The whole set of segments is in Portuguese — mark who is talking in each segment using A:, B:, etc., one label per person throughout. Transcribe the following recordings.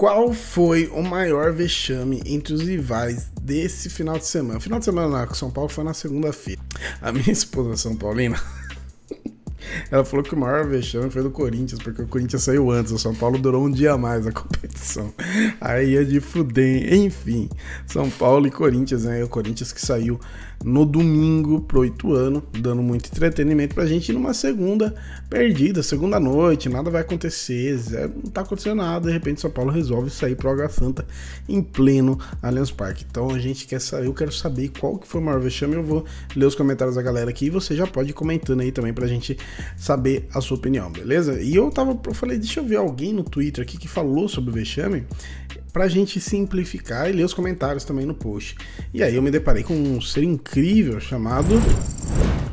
A: Qual foi o maior vexame entre os rivais desse final de semana? Final de semana não, São Paulo foi na segunda-feira. A minha esposa São Paulina ela falou que o maior vexame foi do Corinthians, porque o Corinthians saiu antes, o São Paulo durou um dia mais a competição. Aí é de fuder, enfim. São Paulo e Corinthians, né? O Corinthians que saiu no domingo pro Ituano, dando muito entretenimento pra gente numa segunda perdida, segunda noite, nada vai acontecer, zero, não tá acontecendo nada, de repente São Paulo resolve sair pro Água Santa em pleno Allianz Parque. Então a gente quer saber, eu quero saber qual que foi o maior vexame, eu vou ler os comentários da galera aqui e você já pode ir comentando aí também pra gente saber a sua opinião, beleza? E eu tava, eu falei, deixa eu ver alguém no Twitter aqui que falou sobre o vexame pra gente simplificar e ler os comentários também no post. E aí eu me deparei com um ser incrível chamado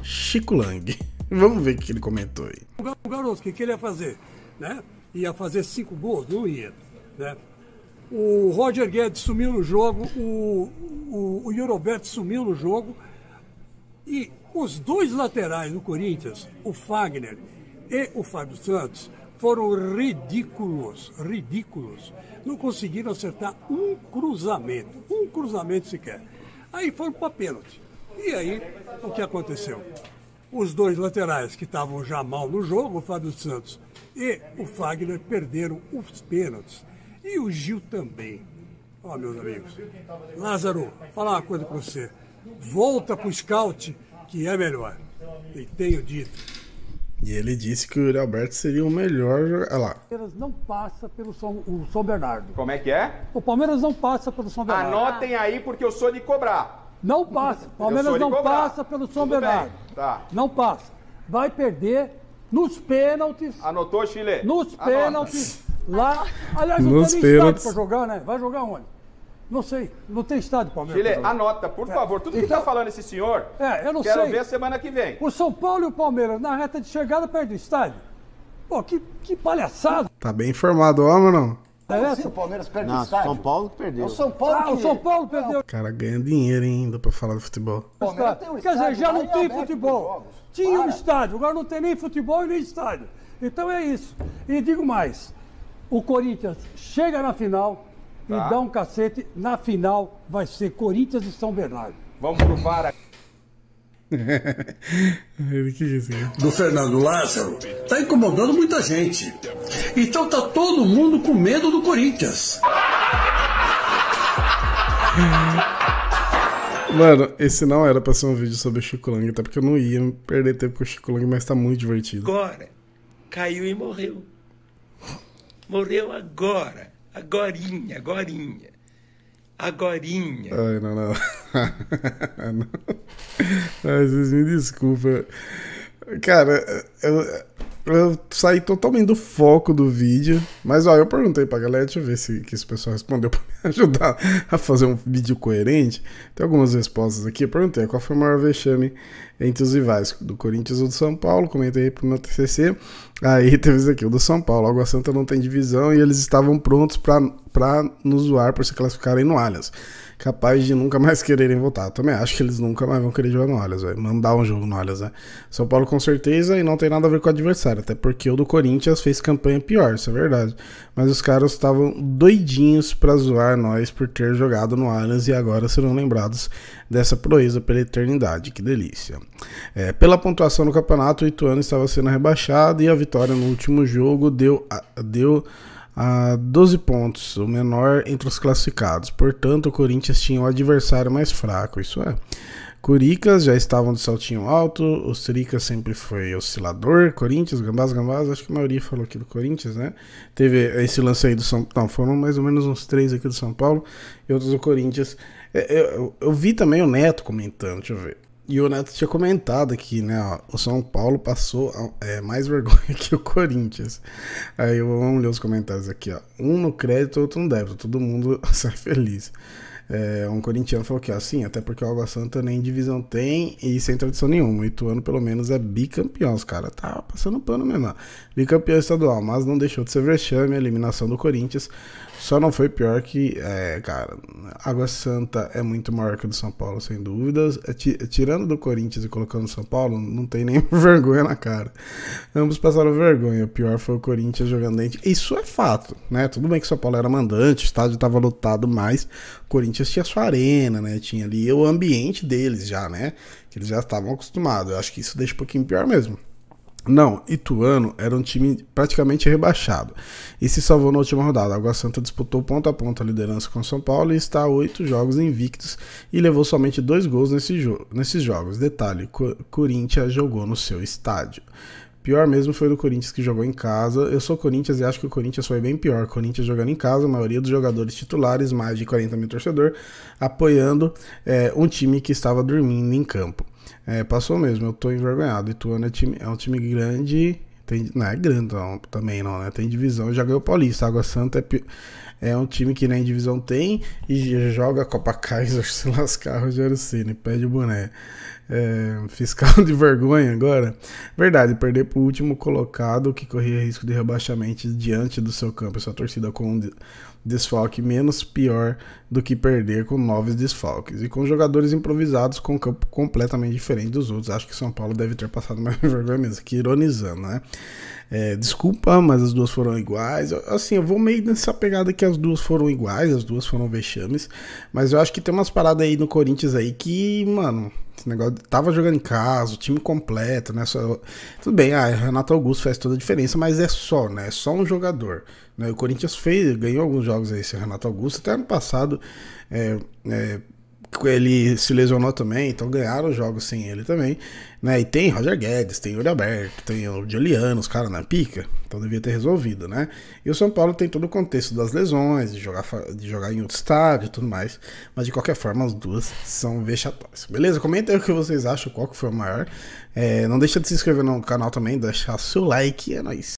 A: Chico Lang. Vamos ver o que ele comentou aí.
B: O garoto, o que, que ele ia fazer? Né? Ia fazer cinco gols? Não ia. Né? O Roger Guedes sumiu no jogo, o, o, o Roberto sumiu no jogo e os dois laterais do Corinthians, o Fagner e o Fábio Santos, foram ridículos, ridículos. Não conseguiram acertar um cruzamento, um cruzamento sequer. Aí foram para pênalti. E aí, o que aconteceu? Os dois laterais que estavam já mal no jogo, o Fábio Santos e o Fagner, perderam os pênaltis. E o Gil também. Ó, oh, meus amigos. Lázaro, falar uma coisa para você. Volta para o scout que é melhor. E tenho dito.
A: E ele disse que o Yuri Alberto seria o melhor jogador. Olha lá.
B: O Palmeiras não passa pelo São, São, Bernardo. Como é que é? O Palmeiras não passa pelo São Bernardo. Anotem
A: aí porque eu sou de cobrar.
B: Não passa. O Palmeiras não cobrar. passa pelo São Tudo Bernardo. Bem. Tá. Não passa. Vai perder nos pênaltis. Anotou, Chile? Nos pênaltis. Lá. Aliás, não tem nem pra jogar, né? Vai jogar onde? Não sei, não tem estádio Palmeiras. Chile, anota, por favor. É. Tudo que está então, falando esse
A: senhor, é, eu não quero sei. ver semana que vem. O São Paulo e
B: o Palmeiras na reta de chegada perto do estádio. Pô, que, que palhaçada.
A: Tá bem informado, ó, mano.
B: é isso, assim o Palmeiras perde não, o estádio? São Paulo que perdeu. É o São Paulo ah, que... o São Paulo perdeu. O
A: cara ganha dinheiro ainda pra falar de futebol. O um Quer dizer, já não tem
B: futebol. Tinha um estádio, agora não tem nem futebol e nem estádio. Então é isso. E digo mais, o Corinthians chega na final tá. e dá um cacete. Na final vai ser Corinthians e São Bernardo. Vamos pro VAR do Fernando Lázaro está incomodando muita gente. Então tá todo mundo com medo do Corinthians.
A: Mano, esse não era pra ser um vídeo sobre o Chico Lang, até tá? porque eu não ia perder tempo com o Chico Lang, mas tá muito divertido.
B: Agora, caiu e morreu. Morreu agora. Agorinha, agorinha. Agorinha.
A: Ai, não, não. Ai, vocês me desculpa. Cara, eu, eu saí totalmente do foco do vídeo. Mas, ó, eu perguntei pra galera, deixa eu ver se que esse pessoal respondeu pra me ajudar a fazer um vídeo coerente. Tem algumas respostas aqui. Eu perguntei qual foi o maior vexame entre os rivais, do Corinthians ou do São Paulo. Comentei aí pro meu TCC. Aí teve isso aqui, o do São Paulo. Água Santa não tem divisão e eles estavam prontos para nos zoar por se classificarem no Allianz. Capaz de nunca mais quererem voltar. também acho que eles nunca mais vão querer jogar no Allianz, véio. mandar um jogo no Allianz, né? São Paulo com certeza e não tem nada a ver com o adversário, até porque o do Corinthians fez campanha pior, isso é verdade. Mas os caras estavam doidinhos para zoar nós por ter jogado no Allianz e agora serão lembrados dessa proeza pela eternidade. Que delícia. É, pela pontuação no campeonato, o Ituano estava sendo rebaixado e a vitória no último jogo deu a, deu a 12 pontos, o menor entre os classificados. Portanto, o Corinthians tinha o um adversário mais fraco, isso é. Curicas já estavam de saltinho alto, o Sirica sempre foi oscilador, Corinthians, Gambás, Gambás, acho que a maioria falou aqui do Corinthians, né? Teve esse lance aí do São Paulo, foram mais ou menos uns três aqui do São Paulo e outros do Corinthians. Eu, é, eu, eu vi também o Neto comentando, deixa eu ver. E o Neto tinha comentado aqui, né? Ó, o São Paulo passou é, mais vergonha que o Corinthians. Aí vamos ler os comentários aqui, ó. Um no crédito, outro no débito. Todo mundo sai feliz. É, um corintiano falou que é assim, até porque o Água Santa nem divisão tem e sem tradição nenhuma. O Ituano, pelo menos, é bicampeão. Os caras tá passando pano mesmo. Bicampeão estadual, mas não deixou de ser vexame a eliminação do Corinthians. Só não foi pior que, é, cara, Água Santa é muito maior que o do São Paulo, sem dúvidas. É é, tirando do Corinthians e colocando o São Paulo, não tem nem vergonha na cara. Ambos passaram vergonha. O pior foi o Corinthians jogando dente. Isso é fato, né? Tudo bem que o São Paulo era mandante, o estádio estava lotado, mas o Corinthians Corinthians tinha sua arena, né? Tinha ali o ambiente deles já, né? Que eles já estavam acostumados. Eu acho que isso deixa um pouquinho pior mesmo. Não, Ituano era um time praticamente rebaixado e se salvou na última rodada. Água Santa disputou ponto a ponto a liderança com São Paulo e está a oito jogos invictos e levou somente dois gols nesse jo nesses jogos. Detalhe, Co Corinthians jogou no seu estádio pior mesmo foi do Corinthians que jogou em casa. Eu sou Corinthians e acho que o Corinthians foi bem pior. Corinthians jogando em casa, a maioria dos jogadores titulares, mais de 40 mil torcedor, apoiando é, um time que estava dormindo em campo. É, passou mesmo, eu tô envergonhado. Ituano é, time, é um time grande tem, não é grande não, também não, né? Tem divisão, já ganhou Paulista. Água Santa é, é um time que nem divisão tem e joga Copa Kaiser, se lascar, Rogério Cine, pede o boné. É, fiscal de vergonha agora. Verdade, perder para o último colocado que corria risco de rebaixamento diante do seu campo. Sua torcida com um desfalque menos pior do que perder com novos desfalques. E com jogadores improvisados com um campo completamente diferente dos outros. Acho que São Paulo deve ter passado mais vergonha mesmo, que ironizando, né? é, desculpa, mas as duas foram iguais. Assim, eu vou meio nessa pegada que as duas foram iguais, as duas foram vexames. Mas eu acho que tem umas paradas aí no Corinthians aí que, mano, esse negócio tava jogando em casa, o time completo, né? Só, tudo bem, ah, Renato Augusto faz toda a diferença, mas é só, né? É só um jogador. Né? O Corinthians fez, ganhou alguns jogos aí, esse Renato Augusto, até ano passado. É, é, ele se lesionou também, então ganharam jogos sem ele também, né? E tem Roger Guedes, tem Yuri Aberto, tem o Juliano, os caras na pica, então devia ter resolvido, né? E o São Paulo tem todo o contexto das lesões, de jogar, de jogar em outro estádio e tudo mais, mas de qualquer forma as duas são vexatórias. Beleza? Comenta aí o que vocês acham, qual que foi o maior. É, não deixa de se inscrever no canal também, deixar seu like, é nóis.